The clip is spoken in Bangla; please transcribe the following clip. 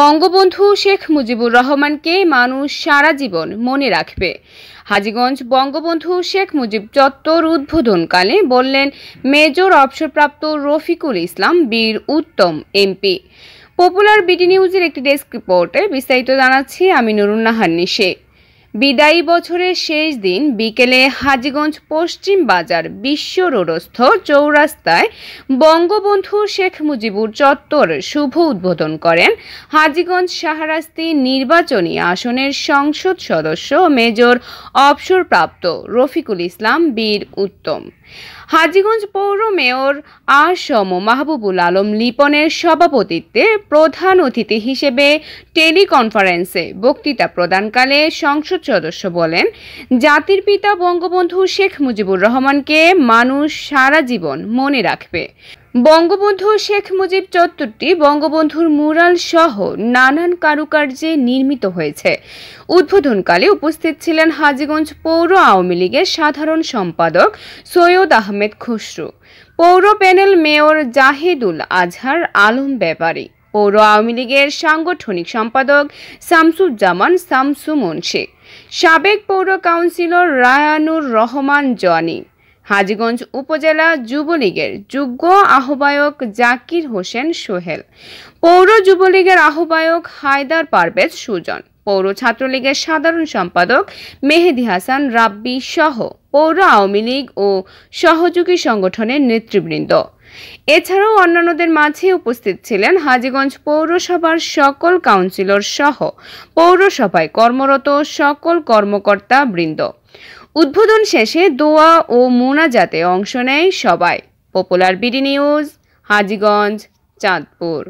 বঙ্গবন্ধু শেখ মুজিবুর রহমানকে মানুষ সারা জীবন মনে রাখবে হাজীগঞ্জ বঙ্গবন্ধু শেখ মুজিব চত্বর উদ্বোধনকালে বললেন মেজর অবসরপ্রাপ্ত রফিকুল ইসলাম বীর উত্তম এমপি পপুলার বিডি নিউজের একটি ডেস্ক রিপোর্টে বিস্তারিত জানাচ্ছি আমি নুরুন্নাহার নিশে বিদায়ী বছরের শেষ দিন বিকেলে হাজিগঞ্জ পশ্চিম বাজার বিশ্ব রোডস্থ চৌরাস্তায় বঙ্গবন্ধু শেখ মুজিবুর চত্বর শুভ উদ্বোধন করেন হাজিগঞ্জ শাহরাস্তি নির্বাচনী আসনের সংসদ সদস্য মেজর অবসরপ্রাপ্ত রফিকুল ইসলাম বীর উত্তম হাজিগঞ্জ পৌর মেয়র আসম মাহবুবুল আলম লিপনের সভাপতিত্বে প্রধান অতিথি হিসেবে টেলিকনফারেন্সে বক্তৃতা প্রদানকালে সংসদ সদস্য বলেন জাতির পিতা বঙ্গবন্ধু শেখ মুজিবুর রহমানকে মানুষ সারা জীবন মনে রাখবে বঙ্গবন্ধু শেখ মুজিব চত্বরটি বঙ্গবন্ধুর মুরাল সহ নানান কারুকার্যে নির্মিত হয়েছে উদ্বোধনকালে উপস্থিত ছিলেন হাজীগঞ্জ পৌর আওয়ামী লীগের সাধারণ সম্পাদক সৈয়দ আহমেদ খুসরু পৌর প্যানেল মেয়র জাহিদুল আজহার আলম ব্যাপারী পৌর আওয়ামী লীগের সাংগঠনিক সম্পাদক শামসুজ্জামান শামসু মুন্সি সাবেক পৌর কাউন্সিলর রায়ানুর রহমান জনি হাজীগঞ্জ উপজেলা যুবলীগের যুগ্ম আহ্বায়ক জাকির হোসেন সোহেল পৌর যুবলীগের আহ্বায়ক হায়দার পারভেজ সুজন পৌর ছাত্রলীগের সাধারণ সম্পাদক মেহেদি হাসান রাব্বি সহ পৌর আওয়ামী লীগ ও সহযোগী সংগঠনের নেতৃবৃন্দ এছাড়াও অন্যান্যদের মাঝে উপস্থিত ছিলেন হাজীগঞ্জ পৌরসভার সকল কাউন্সিলর সহ পৌরসভায় কর্মরত সকল কর্মকর্তা বৃন্দ উদ্বোধন শেষে দোয়া ও মোনাজাতে অংশ নেয় সবাই popular BD news Hajiganj Chandpur